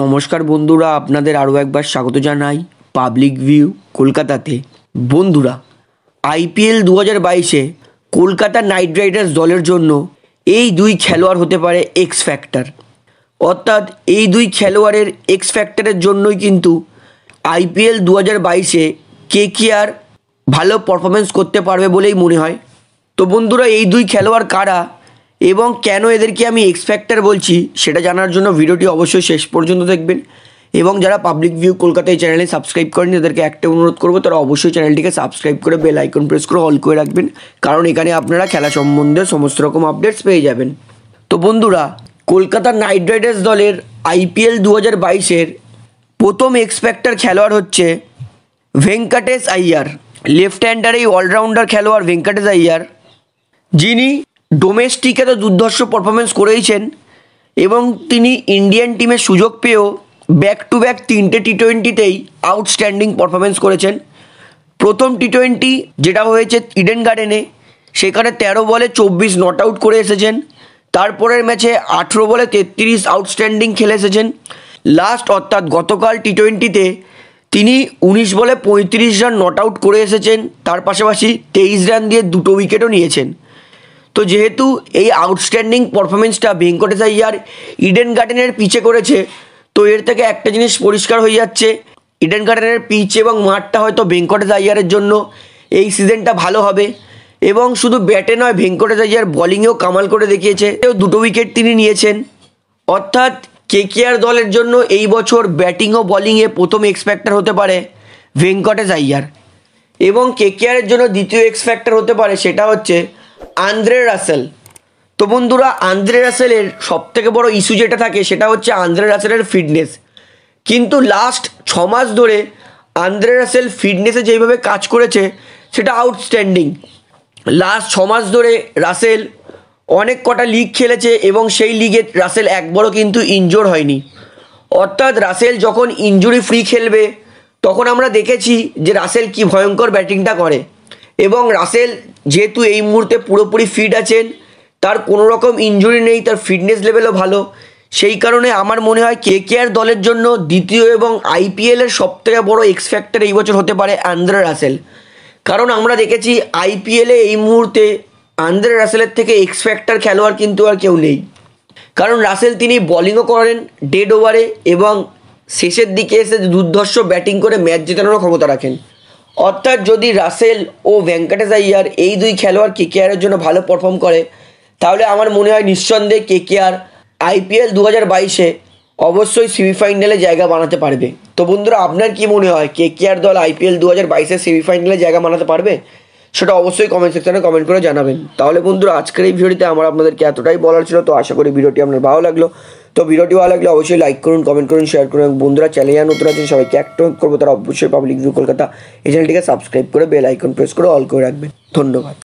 নমস্কার বন্ধুরা আপনাদের আরও একবার স্বাগত জানাই পাবলিক ভিউ কলকাতাতে বন্ধুরা আইপিএল দু হাজার বাইশে কলকাতা নাইট রাইডার্স দলের জন্য এই দুই খেলোয়াড় হতে পারে এক্স ফ্যাক্টর অর্থাৎ এই দুই খেলোয়াড়ের এক্স ফ্যাক্টরের জন্যই কিন্তু আইপিএল দু হাজার বাইশে কে কে আর ভালো পারফরমেন্স করতে পারবে বলেই মনে হয় তো বন্ধুরা এই দুই খেলোয়াড় কারা এবং কেন এদেরকে আমি এক্সপেক্টার বলছি সেটা জানার জন্য ভিডিওটি অবশ্যই শেষ পর্যন্ত দেখবেন এবং যারা পাবলিক ভিউ কলকাতা এই চ্যানেলে সাবস্ক্রাইব করেন তাদেরকে একটা অনুরোধ করবো তারা অবশ্যই চ্যানেলটিকে সাবস্ক্রাইব করে বেল আইকন প্রেস করে অল করে রাখবেন কারণ এখানে আপনারা খেলা সম্বন্ধে সমস্ত রকম আপডেটস পেয়ে যাবেন তো বন্ধুরা কলকাতা নাইট রাইডার্স দলের আইপিএল দু হাজার বাইশের প্রথম এক্সপেক্টার খেলোয়াড় হচ্ছে ভেঙ্কটেশ আইয়ার লেফট হ্যান্ডার এই অলরাউন্ডার খেলোয়াড় ভেঙ্কটেশ আইয়ার যিনি ডোমেস্টিকে তো দুর্ধর্ষ পারফরমেন্স করেইছেন এবং তিনি ইন্ডিয়ান টিমের সুযোগ পেয়েও ব্যাক টু ব্যাক তিনটে টি টোয়েন্টিতেই আউটস্ট্যান্ডিং পারফরমেন্স করেছেন প্রথম টি টোয়েন্টি যেটা হয়েছে ইডেন গার্ডেনে সেখানে তেরো বলে চব্বিশ নট আউট করে এসেছেন তারপরের ম্যাচে আঠেরো বলে তেত্রিশ আউটস্ট্যান্ডিং খেলে এসেছেন লাস্ট অর্থাৎ গতকাল টি টোয়েন্টিতে তিনি উনিশ বলে পঁয়ত্রিশ রান নট আউট করে এসেছেন তার পাশাপাশি তেইশ রান দিয়ে দুটো উইকেটও নিয়েছেন তো যেহেতু এই আউটস্ট্যান্ডিং পারফরমেন্সটা ভেঙ্কটেশ আইয়ার ইডেন গার্ডেনের পিচে করেছে তো এর থেকে একটা জিনিস পরিষ্কার হয়ে যাচ্ছে ইডেন গার্ডেনের পিচ এবং মাঠটা হয়তো ভেঙ্কটেশ আইয়ারের জন্য এই সিজনটা ভালো হবে এবং শুধু ব্যাটে নয় ভেঙ্কটেশ আইয়ার বলিংয়েও কামাল করে দেখিয়েছে এও দুটো উইকেট তিনি নিয়েছেন অর্থাৎ কেকেআর দলের জন্য এই বছর ব্যাটিং ও বলিংয়ে প্রথম এক্স হতে পারে ভেঙ্কটেশ আইয়ার এবং কেকেআরের জন্য দ্বিতীয় এক্স হতে পারে সেটা হচ্ছে আন্দ্রে রাসেল তো বন্ধুরা আন্দ্রে রাসেলের সবথেকে বড় ইস্যু যেটা থাকে সেটা হচ্ছে আন্দ্রে রাসেলের ফিটনেস কিন্তু লাস্ট ছ মাস ধরে আন্দ্রে রাসেল ফিটনেসে যেভাবে কাজ করেছে সেটা আউটস্ট্যান্ডিং লাস্ট ছ মাস ধরে রাসেল অনেক কটা লিগ খেলেছে এবং সেই লিগে রাসেল একবারও কিন্তু ইনজোর হয়নি অর্থাৎ রাসেল যখন ইনজুরি ফ্রি খেলবে তখন আমরা দেখেছি যে রাসেল কি ভয়ঙ্কর ব্যাটিংটা করে এবং রাসেল যেহেতু এই মুহূর্তে পুরোপুরি ফিট আছেন তার কোনো রকম ইঞ্জুরি নেই তার ফিটনেস লেভেলও ভালো সেই কারণে আমার মনে হয় কে কে আর দলের জন্য দ্বিতীয় এবং আইপিএলের সবথেকে বড় এক্স ফ্যাক্টর এই বছর হতে পারে আন্দ্রে রাসেল কারণ আমরা দেখেছি আইপিএলে এই মুহূর্তে আন্দ্রে রাসেলের থেকে এক্স ফ্যাক্টর খেলোয়াড় কিন্তু আর কেউ নেই কারণ রাসেল তিনি বলিংও করেন ডেড ওভারে এবং শেষের দিকে এসে দুর্ধর্ষ ব্যাটিং করে ম্যাচ জেতানোরও ক্ষমতা রাখেন অর্থাৎ যদি রাসেল ও ভেঙ্কটেশ আইয়ার এই দুই খেলোয়াড় কে কে জন্য ভালো পারফর্ম করে তাহলে আমার মনে হয় নিঃসন্দেহে কে কে আর আইপিএল দু হাজার বাইশে অবশ্যই সেমিফাইনালে জায়গা বানাতে পারবে তো বন্ধুরা আপনার কি মনে হয় কে কে আর দল আইপিএল দু হাজার বাইশে সেমিফাইনালে জায়গা বানাতে পারবে সেটা অবশ্যই কমেন্ট সেকশনে কমেন্ট করে জানাবেন তাহলে বন্ধুরা আজকের এই ভিডিওতে আমার আপনাদেরকে এতটাই বলার ছিল তো আশা করি ভিডিওটি আপনার ভালো লাগলো তো ভিডিওটি ভালো লাগলে অবশ্যই লাইক করুন কমেন্ট করুন শেয়ার করুন বন্ধুরা চ্যানেল যারা নতুন আছেন সবাইকে অ্যাক্টিভ করবো তারা অবশ্যই পাবলিক ভিউ কলকাতা এই চ্যানেলটিকে সাবস্ক্রাইব করে বেল আইকন প্রেস করে অল করে রাখবেন ধন্যবাদ